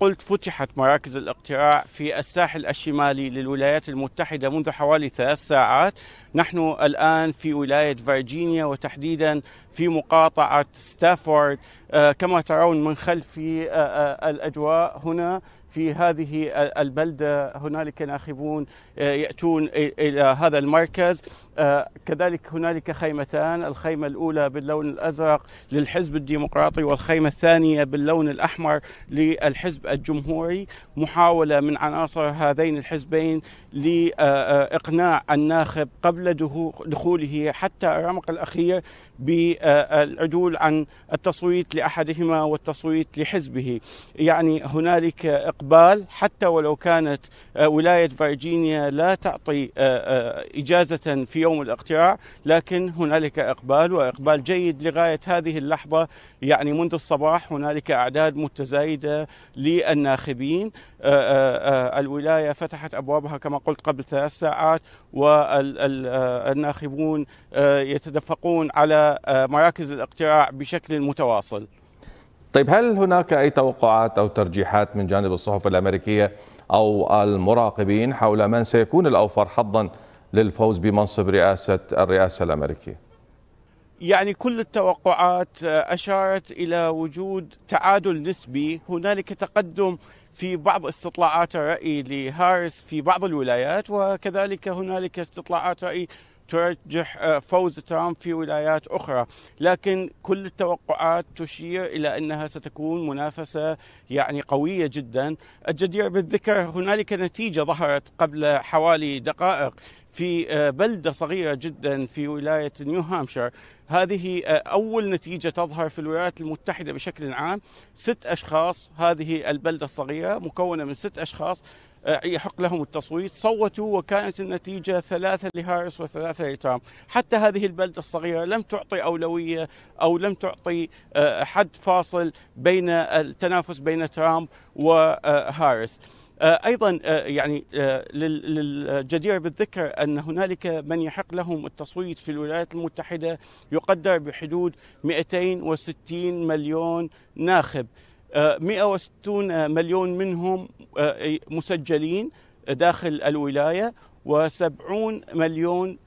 قلت فتحت مراكز الاقتراع في الساحل الشمالي للولايات المتحدة منذ حوالي ثلاث ساعات نحن الآن في ولاية فيرجينيا وتحديدا في مقاطعة ستافورد آه، كما ترون من خلفي آه، آه، الأجواء هنا في هذه البلدة هنالك ناخبون آه، يأتون إلى هذا المركز آه، كذلك هنالك خيمتان الخيمة الأولى باللون الأزرق للحزب الديمقراطي والخيمة الثانية باللون الأحمر للحزب الجمهوري محاولة من عناصر هذين الحزبين لإقناع الناخب قبل دخوله حتى الرمق الأخير بالعدول عن التصويت لأحدهما والتصويت لحزبه يعني هنالك اقبال حتى ولو كانت آه، ولايه فيرجينيا لا تعطي آه، آه، اجازه في يوم الاقتراع لكن هنالك اقبال واقبال جيد لغايه هذه اللحظه يعني منذ الصباح هنالك اعداد متزايده للناخبين الولايه فتحت ابوابها كما قلت قبل ثلاث ساعات والناخبون يتدفقون على مراكز الاقتراع بشكل متواصل طيب هل هناك أي توقعات أو ترجيحات من جانب الصحف الأمريكية أو المراقبين حول من سيكون الأوفر حظا للفوز بمنصب رئاسة الرئاسة الأمريكية؟ يعني كل التوقعات آه، اشارت الى وجود تعادل نسبي، هنالك تقدم في بعض استطلاعات الراي لهارس في بعض الولايات وكذلك هنالك استطلاعات راي ترجح آه، فوز ترامب في ولايات أخرى لكن كل التوقعات تشير إلى أنها ستكون منافسة يعني قوية جدا الجدير بالذكر هنالك نتيجة ظهرت قبل حوالي دقائق في آه، بلدة صغيرة جدا في ولاية نيو هامشير هذه آه، أول نتيجة تظهر في الولايات المتحدة بشكل عام ست أشخاص هذه البلدة الصغيرة مكونة من ست أشخاص آه، يحق لهم التصويت صوتوا وكانت النتيجة ثلاثة لهارس وثلاثة لترامب حتى هذه البلدة الصغيرة لم تعطي أولوية أو لم تعطي آه، حد فاصل بين التنافس بين ترامب وهارس آه، ايضا آه، يعني آه، للجدير بالذكر ان هنالك من يحق لهم التصويت في الولايات المتحده يقدر بحدود 260 مليون ناخب 160 مليون منهم مسجلين داخل الولايه و70 مليون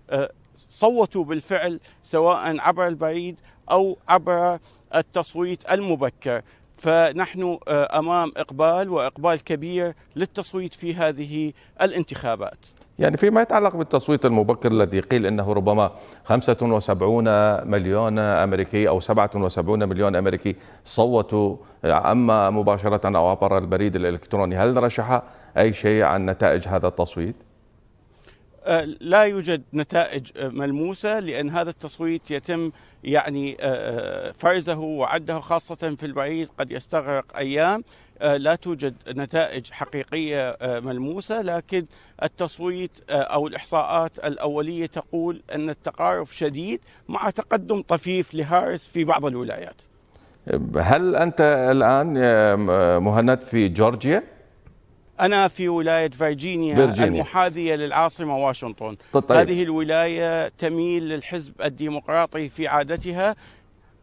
صوتوا بالفعل سواء عبر البريد او عبر التصويت المبكر فنحن آه، امام اقبال واقبال كبير للتصويت في هذه الانتخابات. يعني فيما يتعلق بالتصويت المبكر الذي قيل انه ربما 75 مليون امريكي او 77 مليون امريكي صوتوا آه، اما مباشره او عبر البريد الالكتروني، هل رشح اي شيء عن نتائج هذا التصويت؟ آه، لا يوجد نتائج آه، ملموسه لان هذا التصويت يتم يعني آه، فرزه وعده خاصه في البعيد قد يستغرق ايام لا توجد نتائج حقيقيه ملموسه لكن التصويت او الاحصاءات الاوليه تقول ان التقارب شديد مع تقدم طفيف لهارس في بعض الولايات. هل انت الان مهند في جورجيا؟ أنا في ولاية فيرجينيا, فيرجينيا. المحاذية للعاصمة واشنطن طيب. هذه الولاية تميل للحزب الديمقراطي في عادتها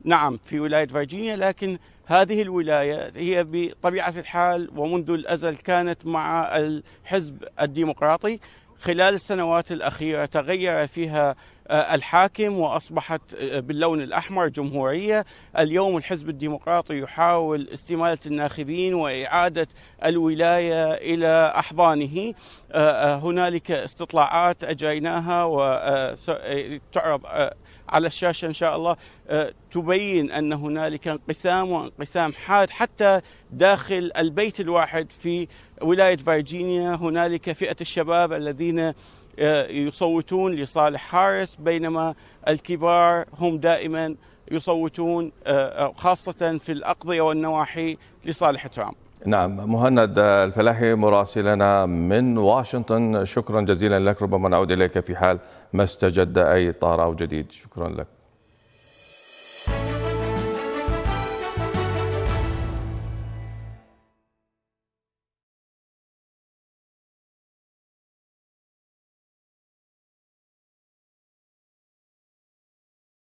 نعم في ولاية فيرجينيا لكن هذه الولاية هي بطبيعة الحال ومنذ الأزل كانت مع الحزب الديمقراطي خلال السنوات الأخيرة تغير فيها آه، الحاكم وأصبحت آه، باللون الأحمر جمهورية اليوم الحزب الديمقراطي يحاول استمالة الناخبين وإعادة الولاية إلى أحضانه آه، هنالك استطلاعات أجريناها وتعرض على الشاشة إن شاء الله تبين أن هنالك انقسام وانقسام حاد حتى داخل البيت الواحد في ولاية فيرجينيا هنالك فئة الشباب الذين آه، يصوتون لصالح هاريس بينما الكبار هم دائما يصوتون آه، آه، خاصة في الأقضية والنواحي لصالح ترامب نعم مهند الفلاحي مراسلنا من واشنطن شكرا جزيلا لك ربما نعود إليك في حال ما استجد أي طارئ جديد شكرا لك